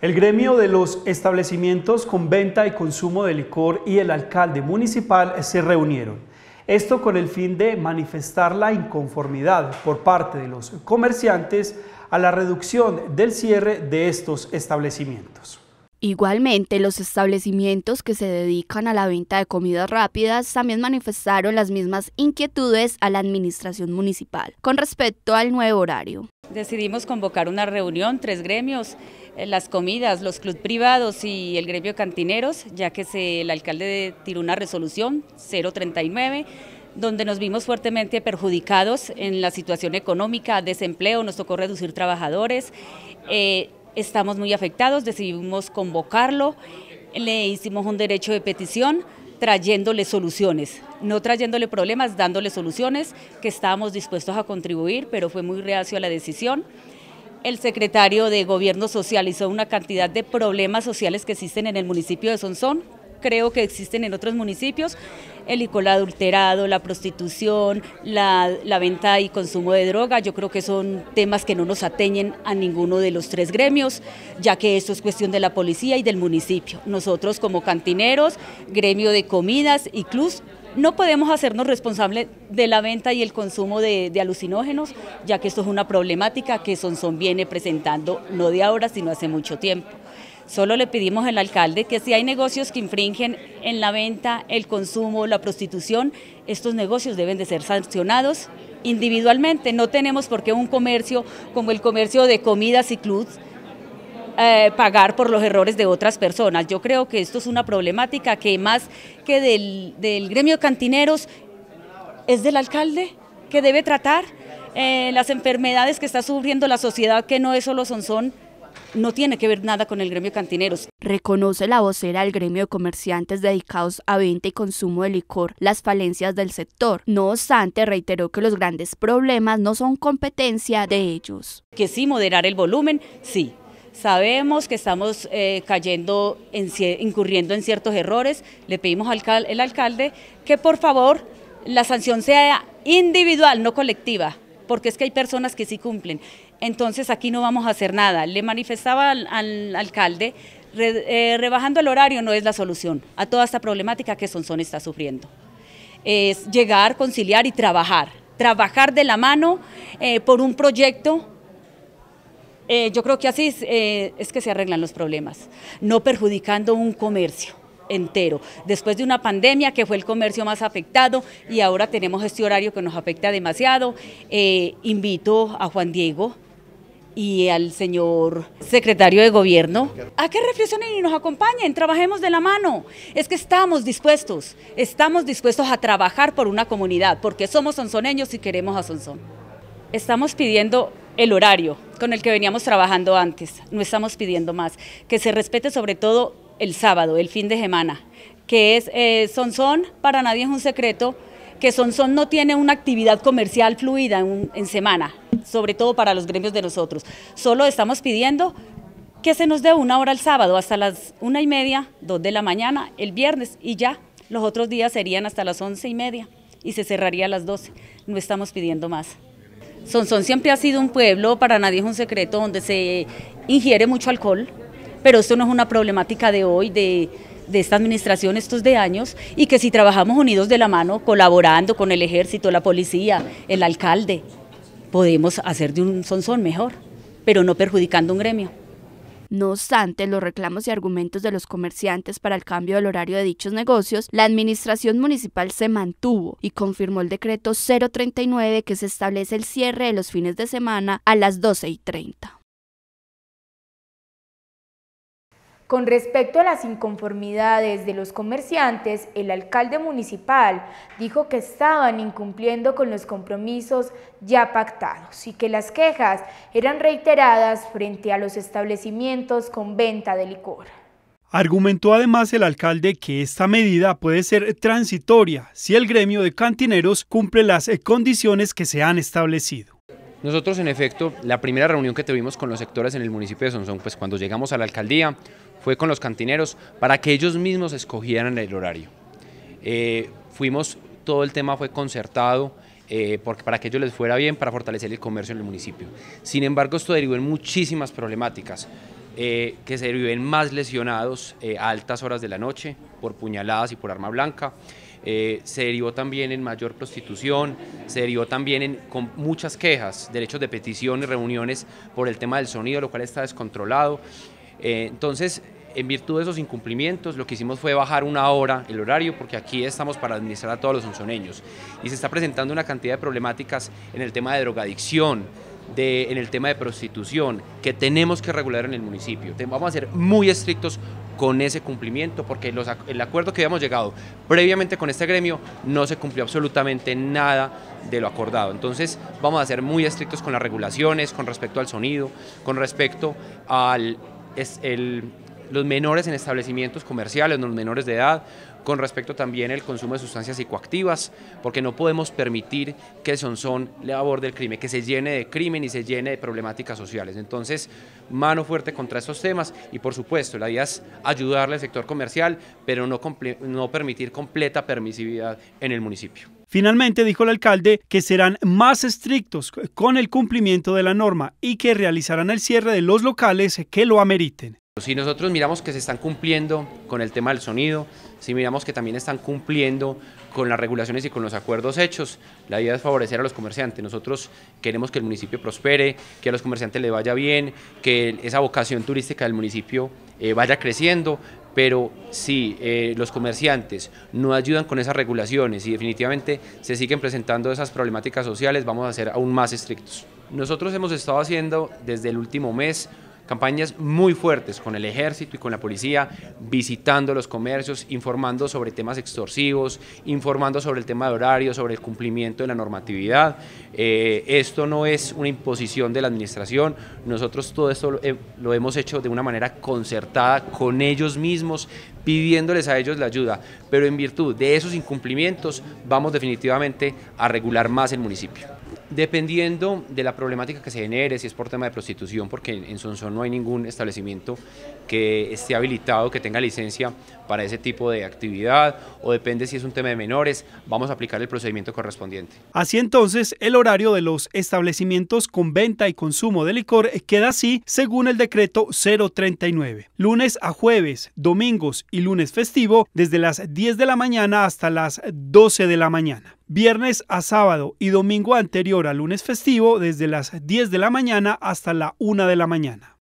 El gremio de los establecimientos con venta y consumo de licor y el alcalde municipal se reunieron. Esto con el fin de manifestar la inconformidad por parte de los comerciantes a la reducción del cierre de estos establecimientos. Igualmente, los establecimientos que se dedican a la venta de comidas rápidas también manifestaron las mismas inquietudes a la administración municipal con respecto al nuevo horario. Decidimos convocar una reunión, tres gremios, eh, las comidas, los clubes privados y el gremio de cantineros, ya que el alcalde tiró una resolución 039 donde nos vimos fuertemente perjudicados en la situación económica, desempleo, nos tocó reducir trabajadores, eh, estamos muy afectados, decidimos convocarlo, le hicimos un derecho de petición, trayéndole soluciones, no trayéndole problemas, dándole soluciones que estábamos dispuestos a contribuir, pero fue muy reacio a la decisión. El secretario de Gobierno socializó una cantidad de problemas sociales que existen en el municipio de Sonsón, creo que existen en otros municipios, el licor adulterado, la prostitución, la, venta y consumo de droga, yo creo que son temas que no nos atañen a ninguno de los tres gremios, ya que esto es cuestión de la policía y del municipio. Nosotros como cantineros, gremio de comidas y clubs, no podemos hacernos responsables de la venta y el consumo de, de, alucinógenos, ya que esto es una problemática que Sonson viene presentando no de ahora, sino hace mucho tiempo. Solo le pedimos al alcalde que si hay negocios que infringen en la venta, el consumo, la prostitución, estos negocios deben de ser sancionados individualmente. No tenemos por qué un comercio como el comercio de comidas y clubs eh, pagar por los errores de otras personas. Yo creo que esto es una problemática que más que del, gremio de cantineros es del alcalde que debe tratar eh, las enfermedades que está sufriendo la sociedad, que no es solo son, son no tiene que ver nada con el gremio de cantineros. Reconoce la vocera del gremio de comerciantes dedicados a venta y consumo de licor las falencias del sector. No obstante, reiteró que los grandes problemas no son competencia de ellos. Que sí, moderar el volumen, sí. Sabemos que estamos eh, cayendo, incurriendo en ciertos errores. Le pedimos al alcalde que por favor la sanción sea individual, no colectiva porque es que hay personas que sí cumplen. Entonces aquí no vamos a hacer nada. Le manifestaba al, alcalde, eh, rebajando el horario no es la solución a toda esta problemática que Sonsón está sufriendo. Es llegar, conciliar y trabajar. Trabajar de la mano eh, por un proyecto eh, yo creo que así es, que se arreglan los problemas, no perjudicando un comercio entero. Después de una pandemia que fue el comercio más afectado y ahora tenemos este horario que nos afecta demasiado, eh, invito a Juan Diego y al señor secretario de gobierno a que reflexionen y nos acompañen, trabajemos de la mano. Es que estamos dispuestos, estamos dispuestos a trabajar por una comunidad, porque somos sonsoneños y queremos a Sonson. Estamos pidiendo el horario con el que veníamos trabajando antes, no estamos pidiendo más, que se respete sobre todo el sábado, el fin de semana, que es Sonson, eh, para nadie es un secreto, que Sonson no tiene una actividad comercial fluida en, semana, sobre todo para los gremios de nosotros. Solo estamos pidiendo que se nos dé una hora el sábado hasta las una y media, dos de la mañana, el viernes y ya. Los otros días serían hasta las once y media y se cerraría a las doce. No estamos pidiendo más. Sonson siempre ha sido un pueblo, para nadie es un secreto, donde se ingiere mucho alcohol pero esto no es una problemática de hoy, de, esta administración estos de años y que si trabajamos unidos de la mano, colaborando con el ejército, la policía, el alcalde, podemos hacer de un sonsón mejor, pero no perjudicando un gremio. No obstante, los reclamos y argumentos de los comerciantes para el cambio del horario de dichos negocios, la administración municipal se mantuvo y confirmó el decreto 039 que se establece el cierre de los fines de semana a las 12 y 30. Con respecto a las inconformidades de los comerciantes, el alcalde municipal dijo que estaban incumpliendo con los compromisos ya pactados y que las quejas eran reiteradas frente a los establecimientos con venta de licor. Argumentó además el alcalde que esta medida puede ser transitoria si el gremio de cantineros cumple las condiciones que se han establecido. Nosotros en efecto, la primera reunión que tuvimos con los sectores en el municipio de Sonsón, pues cuando llegamos a la alcaldía, fue con los cantineros para que ellos mismos escogieran el horario. Eh, fuimos, todo el tema fue concertado eh, para que ellos les fuera bien, para fortalecer el comercio en el municipio. Sin embargo, esto derivó en muchísimas problemáticas. Eh, que se en más lesionados a altas horas de la noche por puñaladas y por arma blanca. se derivó también en mayor prostitución, se derivó también con muchas quejas, derechos de petición y reuniones por el tema del sonido, lo cual está descontrolado. entonces, en virtud de esos incumplimientos, lo que hicimos fue bajar una hora el horario, porque aquí estamos para administrar a todos los sonzoneños. Y se está presentando una cantidad de problemáticas en el tema de drogadicción, en el tema de prostitución, que tenemos que regular en el municipio. Vamos a ser muy estrictos con ese cumplimiento, porque el acuerdo que habíamos llegado previamente con este gremio no se cumplió absolutamente nada de lo acordado. Entonces vamos a ser muy estrictos con las regulaciones, con respecto al sonido, con respecto al es el los menores en establecimientos comerciales, los menores de edad, con respecto también al consumo de sustancias psicoactivas, porque no podemos permitir que son le aborde el crimen, que se llene de crimen y se llene de problemáticas sociales. Entonces, mano fuerte contra estos temas y por supuesto, la idea es ayudarle al sector comercial, pero no, no permitir completa permisividad en el municipio. Finalmente dijo el alcalde que serán más estrictos con el cumplimiento de la norma y que realizarán el cierre de los locales que lo ameriten. Si nosotros miramos que se están cumpliendo con el tema del sonido, si miramos que también están cumpliendo con las regulaciones y con los acuerdos hechos, la idea es favorecer a los comerciantes. Nosotros queremos que el municipio prospere, que a los comerciantes le vaya bien, que esa vocación turística del municipio eh, vaya creciendo, pero si eh, los comerciantes no ayudan con esas regulaciones y definitivamente se siguen presentando esas problemáticas sociales, vamos a ser aún más estrictos. Nosotros hemos estado haciendo desde el último mes Campañas muy fuertes con el ejército y con la policía, visitando los comercios, informando sobre temas extorsivos, informando sobre el tema de horario, sobre el cumplimiento de la normatividad. Eh, esto no es una imposición de la administración, nosotros todo esto lo hemos hecho de una manera concertada con ellos mismos, pidiéndoles a ellos la ayuda, pero en virtud de esos incumplimientos vamos definitivamente a regular más el municipio. Dependiendo de la problemática que se genere, si es por tema de prostitución, porque en Sonsón no hay ningún establecimiento que esté habilitado, que tenga licencia para ese tipo de actividad, o depende si es un tema de menores, vamos a aplicar el procedimiento correspondiente. Así entonces, el horario de los establecimientos con venta y consumo de licor queda así según el decreto 039. Lunes a jueves, domingos y lunes festivo, desde las 10 de la mañana hasta las 12 de la mañana viernes a sábado y domingo anterior al lunes festivo desde las 10 de la mañana hasta la 1 de la mañana.